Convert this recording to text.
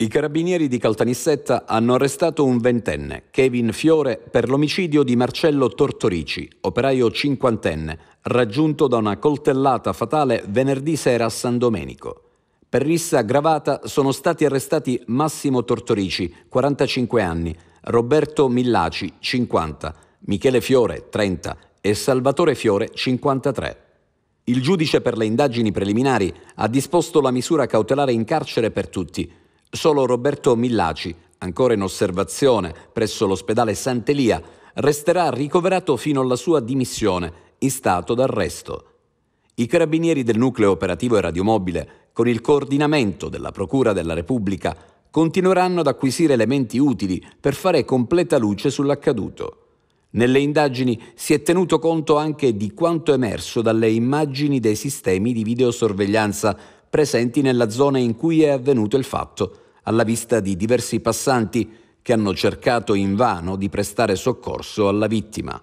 I carabinieri di Caltanissetta hanno arrestato un ventenne, Kevin Fiore, per l'omicidio di Marcello Tortorici, operaio cinquantenne, raggiunto da una coltellata fatale venerdì sera a San Domenico. Per rissa aggravata sono stati arrestati Massimo Tortorici, 45 anni, Roberto Millaci, 50, Michele Fiore, 30 e Salvatore Fiore, 53. Il giudice per le indagini preliminari ha disposto la misura cautelare in carcere per tutti, Solo Roberto Millaci, ancora in osservazione presso l'ospedale Sant'Elia, resterà ricoverato fino alla sua dimissione in stato d'arresto. I carabinieri del nucleo operativo e radiomobile, con il coordinamento della Procura della Repubblica, continueranno ad acquisire elementi utili per fare completa luce sull'accaduto. Nelle indagini si è tenuto conto anche di quanto emerso dalle immagini dei sistemi di videosorveglianza presenti nella zona in cui è avvenuto il fatto, alla vista di diversi passanti che hanno cercato invano di prestare soccorso alla vittima.